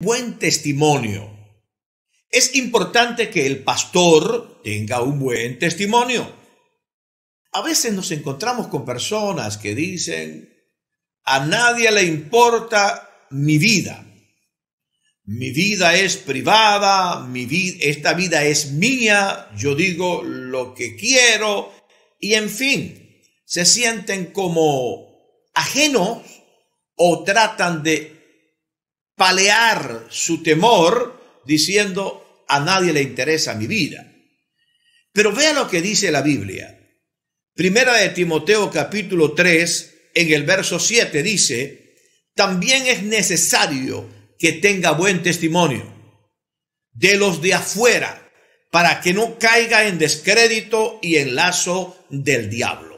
buen testimonio. Es importante que el pastor tenga un buen testimonio. A veces nos encontramos con personas que dicen, a nadie le importa mi vida. Mi vida es privada, esta vida es mía, yo digo lo que quiero y en fin, se sienten como ajenos o tratan de palear su temor diciendo a nadie le interesa mi vida. Pero vea lo que dice la Biblia. Primera de Timoteo capítulo 3 en el verso 7 dice, también es necesario que tenga buen testimonio de los de afuera para que no caiga en descrédito y en lazo del diablo.